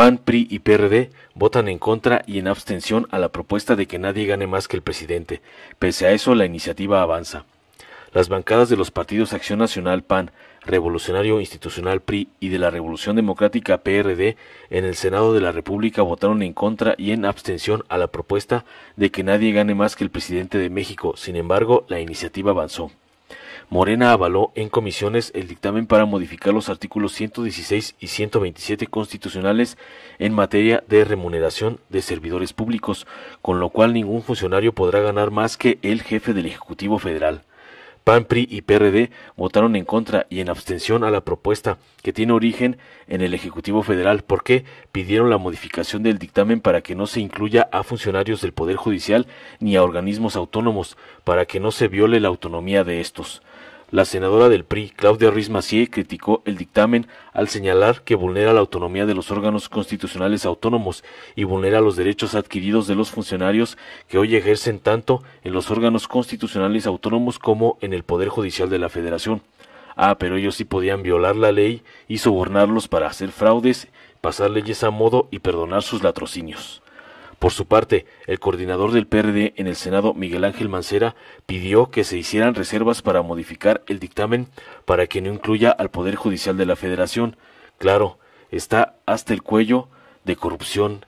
PAN, PRI y PRD votan en contra y en abstención a la propuesta de que nadie gane más que el presidente. Pese a eso, la iniciativa avanza. Las bancadas de los partidos Acción Nacional PAN, Revolucionario Institucional PRI y de la Revolución Democrática PRD en el Senado de la República votaron en contra y en abstención a la propuesta de que nadie gane más que el presidente de México. Sin embargo, la iniciativa avanzó. Morena avaló en comisiones el dictamen para modificar los artículos 116 y 127 constitucionales en materia de remuneración de servidores públicos, con lo cual ningún funcionario podrá ganar más que el jefe del Ejecutivo Federal. PAN, y PRD votaron en contra y en abstención a la propuesta, que tiene origen en el Ejecutivo Federal, porque pidieron la modificación del dictamen para que no se incluya a funcionarios del Poder Judicial ni a organismos autónomos, para que no se viole la autonomía de estos. La senadora del PRI, Claudia Ruiz criticó el dictamen al señalar que vulnera la autonomía de los órganos constitucionales autónomos y vulnera los derechos adquiridos de los funcionarios que hoy ejercen tanto en los órganos constitucionales autónomos como en el Poder Judicial de la Federación. Ah, pero ellos sí podían violar la ley y sobornarlos para hacer fraudes, pasar leyes a modo y perdonar sus latrocinios. Por su parte, el coordinador del PRD en el Senado, Miguel Ángel Mancera, pidió que se hicieran reservas para modificar el dictamen para que no incluya al Poder Judicial de la Federación. Claro, está hasta el cuello de corrupción.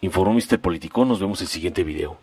Informó Mister Político, nos vemos en el siguiente video.